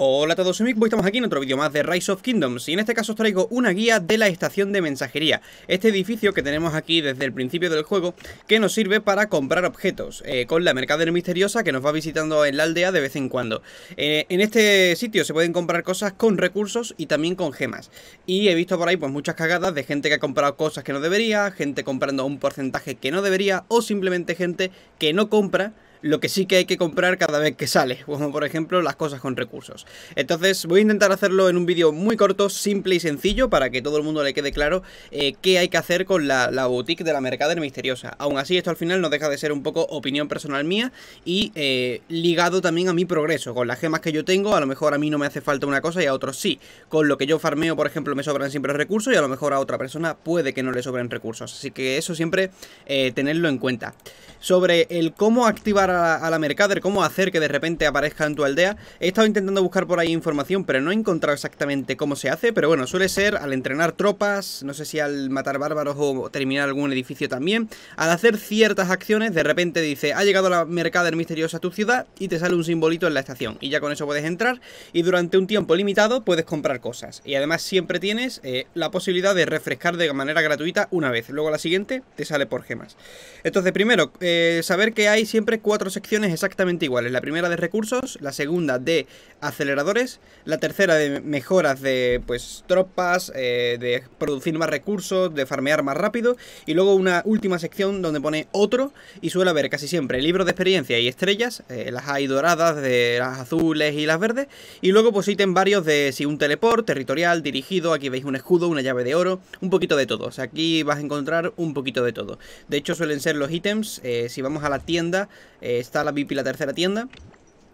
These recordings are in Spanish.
Hola a todos amigos, pues estamos aquí en otro vídeo más de Rise of Kingdoms y en este caso os traigo una guía de la estación de mensajería Este edificio que tenemos aquí desde el principio del juego que nos sirve para comprar objetos eh, con la mercadería misteriosa que nos va visitando en la aldea de vez en cuando eh, En este sitio se pueden comprar cosas con recursos y también con gemas Y he visto por ahí pues muchas cagadas de gente que ha comprado cosas que no debería, gente comprando un porcentaje que no debería o simplemente gente que no compra lo que sí que hay que comprar cada vez que sale, como por ejemplo las cosas con recursos. Entonces voy a intentar hacerlo en un vídeo muy corto, simple y sencillo, para que todo el mundo le quede claro eh, qué hay que hacer con la, boutique de la mercader misteriosa. Aún así, esto al final no deja de ser un poco opinión personal mía y eh, ligado también a mi progreso. Con las gemas que yo tengo, a lo mejor a mí no me hace falta una cosa y a otros sí. Con lo que yo farmeo, por ejemplo, me sobran siempre recursos y a lo mejor a otra persona puede que no le sobren recursos. Así que eso siempre eh, tenerlo en cuenta. Sobre el cómo activar a la, Mercader cómo hacer que de repente aparezca en tu aldea. He estado intentando buscar por ahí información, pero no he encontrado exactamente cómo se hace. Pero bueno, suele ser al entrenar tropas, no sé si al matar bárbaros o terminar algún edificio también. Al hacer ciertas acciones, de repente dice, ha llegado la Mercader misteriosa a tu ciudad y te sale un simbolito en la estación. Y ya con eso puedes entrar y durante un tiempo limitado puedes comprar cosas. Y además siempre tienes eh, la posibilidad de refrescar de manera gratuita una vez. Luego la siguiente te sale por gemas. Entonces primero, eh, saber que hay siempre cuatro secciones exactamente iguales. La primera de recursos, la segunda de aceleradores, la tercera de mejoras de pues tropas, eh, de producir más recursos, de farmear más rápido, y luego una última sección donde pone otro y suele haber casi siempre libros de experiencia y estrellas, eh, las hay doradas, de las azules y las verdes, y luego pues ítem varios de si un teleport, territorial, dirigido, aquí veis un escudo, una llave de oro, un poquito de todo. O sea, aquí vas a encontrar un poquito de todo. De hecho suelen ser los ítems, eh, si vamos a la tienda, eh, está la VIP y la tercera tienda.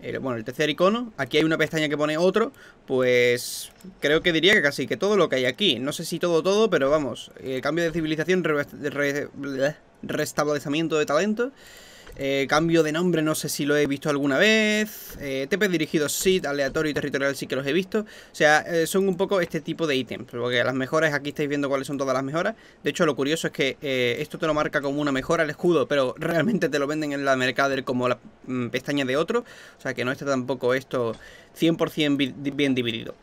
Eh, bueno, el tercer icono. Aquí hay una pestaña que pone otro. Pues creo que diría que casi que todo lo que hay aquí. No sé si todo, todo, pero vamos. Eh, cambio de civilización, restablecimiento de talento. Eh, cambio de nombre no sé si lo he visto alguna vez. Eh, TP dirigido, sí, aleatorio y territorial sí que los he visto. O sea, eh, son un poco este tipo de ítems. Porque las mejoras, aquí estáis viendo cuáles son todas las mejoras. De hecho, lo curioso es que eh, esto te lo marca como una mejora el escudo, pero realmente te lo venden en la Mercader como la mm, pestaña de otro. O sea, que no está tampoco esto 100% bien dividido.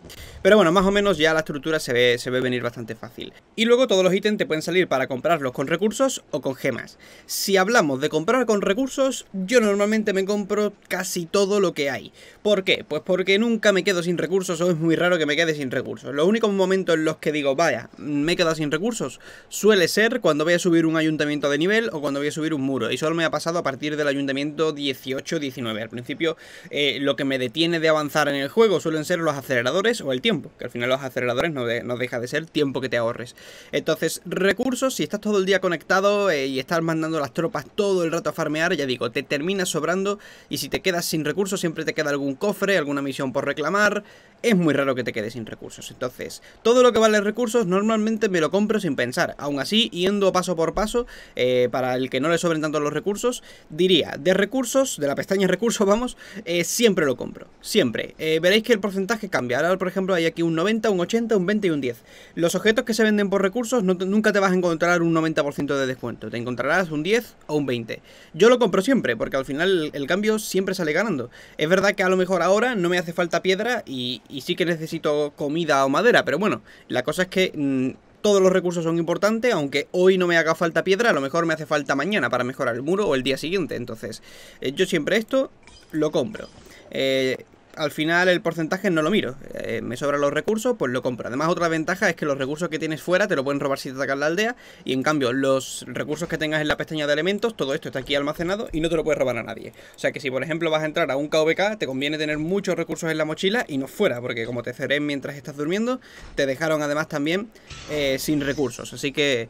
Pero bueno, más o menos ya la estructura se ve, se ve venir bastante fácil. Y luego todos los ítems te pueden salir para comprarlos con recursos o con gemas. Si hablamos de comprar con recursos, yo normalmente me compro casi todo lo que hay. ¿Por qué? Pues porque nunca me quedo sin recursos o es muy raro que me quede sin recursos. Los únicos momentos en los que digo, vaya, me he quedado sin recursos, suele ser cuando voy a subir un ayuntamiento de nivel o cuando voy a subir un muro. Y solo me ha pasado a partir del ayuntamiento 18-19. Al principio, eh, lo que me detiene de avanzar en el juego suelen ser los aceleradores o el tiempo, que al final los aceleradores no, deja de ser tiempo que te ahorres. Entonces, recursos, si estás todo el día conectado eh, y estás mandando las tropas todo el rato a farmear, ya digo, te terminas sobrando y si te quedas sin recursos siempre te queda algún cofre, alguna misión por reclamar, es muy raro que te quedes sin recursos. Entonces, todo lo que vale recursos normalmente me lo compro sin pensar. Aún así, yendo paso por paso, eh, para el que no le sobren tanto los recursos, diría, de recursos, de la pestaña recursos, vamos, eh, siempre lo compro. Siempre. Eh, veréis que el porcentaje cambia. Ahora, por ejemplo, hay aquí un 90, un 80, un 20 y un 10. Los objetos que se venden por recursos nunca te vas a encontrar un 90% de descuento. Te encontrarás un 10 o un 20. Yo lo compro siempre, porque al final el, cambio siempre sale ganando. Es verdad que a lo mejor ahora no me hace falta piedra y, sí que necesito comida o madera, pero bueno, la cosa es que... Mm, todos los recursos son importantes, aunque hoy no me haga falta piedra, a lo mejor me hace falta mañana para mejorar el muro o el día siguiente. Entonces, eh, yo siempre esto lo compro. Eh, al final el porcentaje no lo miro. Eh, me sobran los recursos, pues lo compro. Además, otra ventaja es que los recursos que tienes fuera te lo pueden robar si te atacan la aldea. Y en cambio, los recursos que tengas en la pestaña de elementos, todo esto está aquí almacenado y no te lo puedes robar a nadie. O sea que si, por ejemplo, vas a entrar a un KVK te conviene tener muchos recursos en la mochila y no fuera, porque como te cerré mientras estás durmiendo, te dejaron además también eh, sin recursos. Así que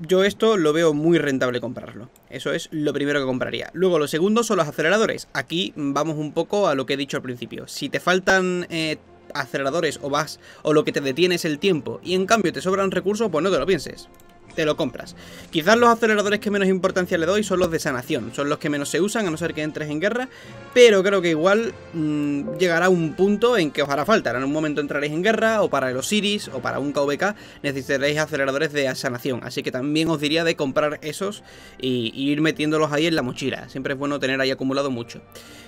yo esto lo veo muy rentable comprarlo. Eso es lo primero que compraría. Luego, lo segundo son los aceleradores. Aquí vamos un poco a lo que he dicho al principio. Si te faltan eh, aceleradores o vas o lo que te detiene es el tiempo y en cambio te sobran recursos, pues no te lo pienses te lo compras. Quizás los aceleradores que menos importancia le doy son los de sanación, son los que menos se usan a no ser que entres en guerra, pero creo que igual mm, llegará un punto en que os hará falta. En un momento entraréis en guerra o para los Osiris o para un KVK necesitaréis aceleradores de sanación, así que también os diría de comprar esos y, ir metiéndolos ahí en la mochila. Siempre es bueno tener ahí acumulado mucho.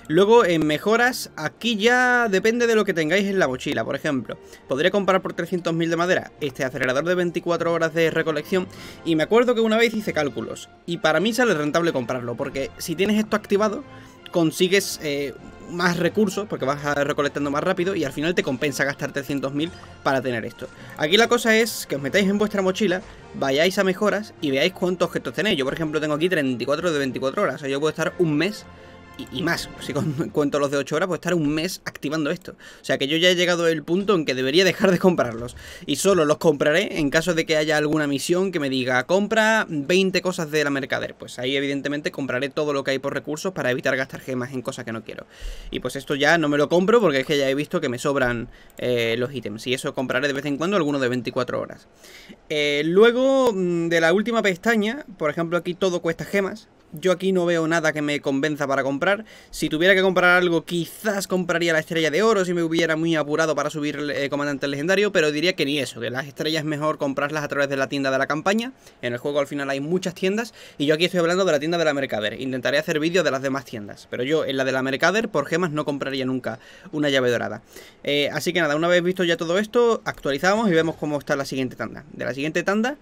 Luego en mejoras, aquí ya depende de lo que tengáis en la mochila, por ejemplo. Podría comprar por 300.000 de madera este acelerador de 24 horas de recolección y me acuerdo que una vez hice cálculos y para mí sale rentable comprarlo, porque si tienes esto activado, consigues eh, más recursos, porque vas recolectando más rápido y al final te compensa gastar 300.000 para tener esto. Aquí la cosa es que os metáis en vuestra mochila, vayáis a mejoras y veáis cuántos objetos tenéis. Yo, por ejemplo, tengo aquí 34 de 24 horas, o sea, yo puedo estar un mes y, más, si cuento los de 8 horas, pues estar un mes activando esto. O sea que yo ya he llegado al punto en que debería dejar de comprarlos. Y solo los compraré en caso de que haya alguna misión que me diga, compra 20 cosas de la mercader. Pues ahí evidentemente compraré todo lo que hay por recursos para evitar gastar gemas en cosas que no quiero. Y pues esto ya no me lo compro porque es que ya he visto que me sobran eh, los ítems. Y eso compraré de vez en cuando alguno de 24 horas. Eh, luego mm, de la última pestaña, por ejemplo aquí todo cuesta gemas, yo aquí no veo nada que me convenza para comprar. Si tuviera que comprar algo, quizás compraría la estrella de oro si me hubiera muy apurado para subir eh, el comandante legendario, pero diría que ni eso, que las estrellas es mejor comprarlas a través de la tienda de la campaña. En el juego al final hay muchas tiendas y yo aquí estoy hablando de la tienda de la Mercader. Intentaré hacer vídeos de las demás tiendas, pero yo en la de la Mercader por gemas no compraría nunca una llave dorada. Eh, así que nada, una vez visto ya todo esto, actualizamos y vemos cómo está la siguiente tanda. De la siguiente tanda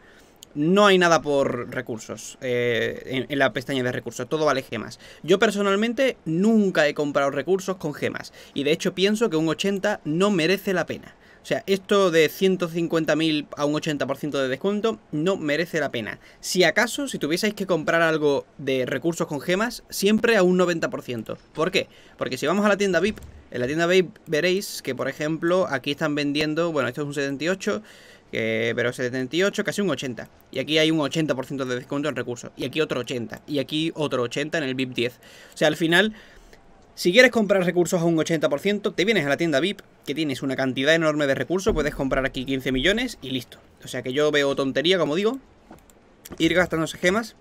no hay nada por recursos eh, en, en, la pestaña de recursos, todo vale gemas. Yo personalmente nunca he comprado recursos con gemas y de hecho pienso que un 80 no merece la pena. O sea, esto de 150.000 a un 80% de descuento no merece la pena. Si acaso, si tuvieseis que comprar algo de recursos con gemas, siempre a un 90%. ¿Por qué? Porque si vamos a la tienda VIP, en la tienda VIP veréis que, por ejemplo, aquí están vendiendo, bueno, esto es un 78, pero 78, casi un 80. Y aquí hay un 80% de descuento en recursos. Y aquí otro 80. Y aquí otro 80 en el VIP 10. O sea, al final si quieres comprar recursos a un 80%, te vienes a la tienda VIP, que tienes una cantidad enorme de recursos, puedes comprar aquí 15 millones y listo. O sea que yo veo tontería, como digo, ir gastando esas gemas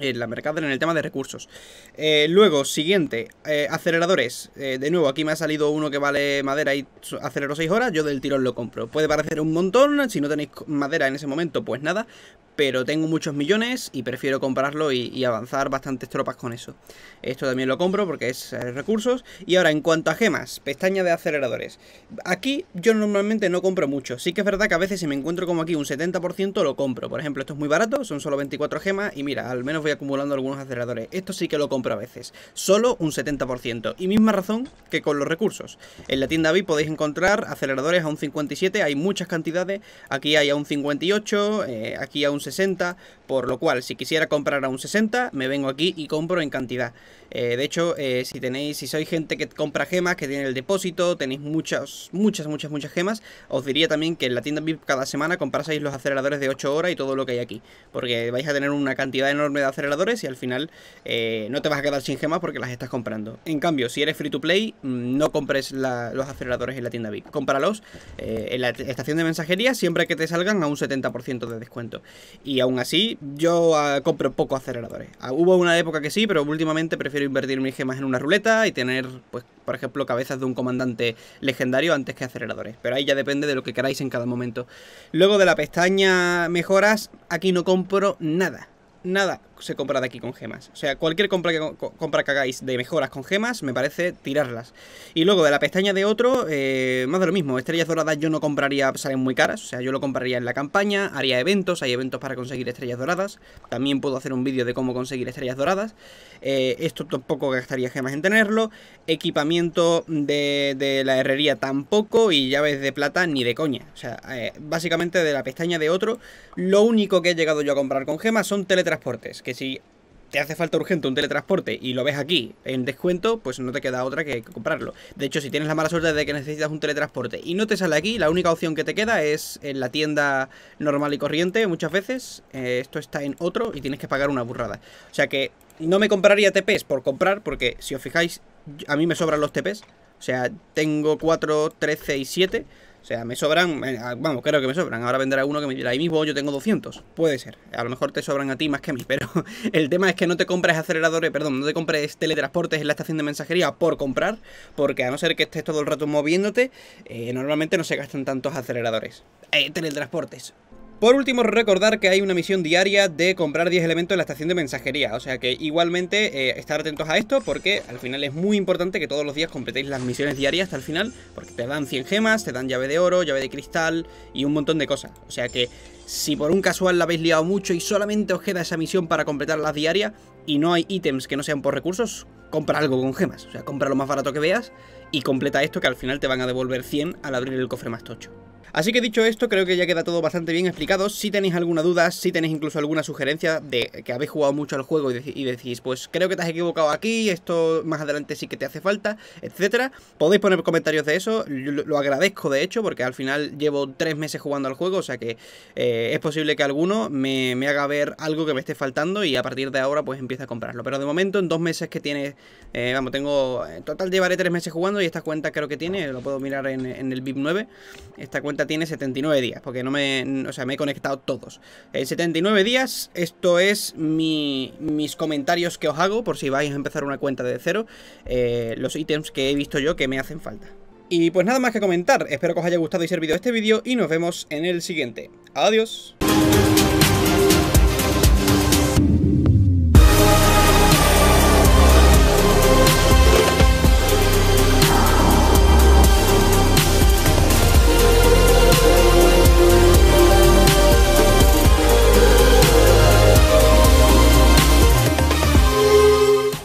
en la mercader en el tema de recursos. Eh, luego, siguiente, eh, aceleradores. Eh, de nuevo, aquí me ha salido uno que vale madera y acelero 6 horas, yo del tirón lo compro. Puede parecer un montón, si no tenéis madera en ese momento, pues nada, pero tengo muchos millones y prefiero comprarlo y, avanzar bastantes tropas con eso. Esto también lo compro porque es eh, recursos. Y ahora, en cuanto a gemas, pestaña de aceleradores. Aquí yo normalmente no compro mucho. Sí que es verdad que a veces si me encuentro como aquí un 70% lo compro. Por ejemplo, esto es muy barato, son solo 24 gemas y mira, al menos voy acumulando algunos aceleradores. Esto sí que lo compro a veces. Solo un 70%. Y misma razón que con los recursos. En la tienda VIP podéis encontrar aceleradores a un 57, hay muchas cantidades. Aquí hay a un 58, eh, aquí a un 60, por lo cual si quisiera comprar a un 60, me vengo aquí y compro en cantidad. Eh, de hecho, eh, si tenéis, si sois gente que compra gemas, que tiene el depósito, tenéis muchas, muchas, muchas, muchas gemas, os diría también que en la tienda VIP cada semana compráis los aceleradores de 8 horas y todo lo que hay aquí, porque vais a tener una cantidad enorme de aceleradores y al final eh, no te vas a quedar sin gemas porque las estás comprando. En cambio, si eres free to play, mm, no compres los aceleradores en la tienda VIP, cómpralos en la estación de mensajería siempre que te salgan a un 70% de descuento. Y aún así, yo ah, compro pocos aceleradores. Ah, hubo una época que sí, pero últimamente prefiero invertir mis gemas en una ruleta y tener, pues, por ejemplo, cabezas de un comandante legendario antes que aceleradores. Pero ahí ya depende de lo que queráis en cada momento. Luego de la pestaña mejoras, aquí no compro nada. Nada, se compra de aquí con gemas. O sea, cualquier compra que, compra hagáis de mejoras con gemas, me parece tirarlas. Y luego de la pestaña de otro, eh, más de lo mismo. Estrellas doradas yo no compraría, salen muy caras. O sea, yo lo compraría en la campaña, haría eventos, hay eventos para conseguir estrellas doradas. También puedo hacer un vídeo de cómo conseguir estrellas doradas. Eh, esto tampoco gastaría gemas en tenerlo. Equipamiento de, la herrería tampoco. Y llaves de plata ni de coña. O sea, eh, básicamente de la pestaña de otro, lo único que he llegado yo a comprar con gemas son teletransportes que si te hace falta urgente un teletransporte y lo ves aquí en descuento, pues no te queda otra que comprarlo. De hecho, si tienes la mala suerte de que necesitas un teletransporte y no te sale aquí, la única opción que te queda es en la tienda normal y corriente muchas veces. Eh, esto está en otro y tienes que pagar una burrada. O sea que no me compraría TPs por comprar, porque si os fijáis, a mí me sobran los TPs. O sea, tengo 4, 13 y 7. O sea, me sobran, eh, ah, vamos, creo que me sobran. Ahora vendrá uno que me dirá, ahí mismo yo tengo 200. Puede ser. A lo mejor te sobran a ti más que a mí, pero el tema es que no te compres aceleradores, perdón, no te compres teletransportes en la estación de mensajería por comprar, porque a no ser que estés todo el rato moviéndote, eh, normalmente no se gastan tantos aceleradores. Eh, teletransportes. Por último, recordar que hay una misión diaria de comprar 10 elementos en la estación de mensajería, o sea que igualmente eh, estar atentos a esto porque al final es muy importante que todos los días completéis las misiones diarias hasta el final, porque te dan 100 gemas, te dan llave de oro, llave de cristal y un montón de cosas, o sea que si por un casual la habéis liado mucho y solamente os queda esa misión para completar las diarias y no hay ítems que no sean por recursos, compra algo con gemas. O sea, compra lo más barato que veas y completa esto que al final te van a devolver 100 al abrir el cofre más tocho. Así que dicho esto, creo que ya queda todo bastante bien explicado. Si tenéis alguna duda, si tenéis incluso alguna sugerencia de que habéis jugado mucho al juego y, decís, pues creo que te has equivocado aquí, esto más adelante sí que te hace falta, etcétera, podéis poner comentarios de eso. Lo, agradezco de hecho, porque al final llevo tres meses jugando al juego, o sea que eh, es posible que alguno me, haga ver algo que me esté faltando y a partir de ahora pues empiece a comprarlo. Pero de momento, en dos meses que tiene, eh, vamos, tengo. En total llevaré tres meses jugando y esta cuenta creo que tiene, lo puedo mirar en, en el VIP 9. Esta cuenta tiene 79 días, porque no me, o sea, me he conectado todos. Eh, en 79 días, esto es mis comentarios que os hago por si vais a empezar una cuenta de cero, eh, los ítems que he visto yo que me hacen falta. Y pues nada más que comentar, espero que os haya gustado y servido este vídeo y nos vemos en el siguiente. Adiós.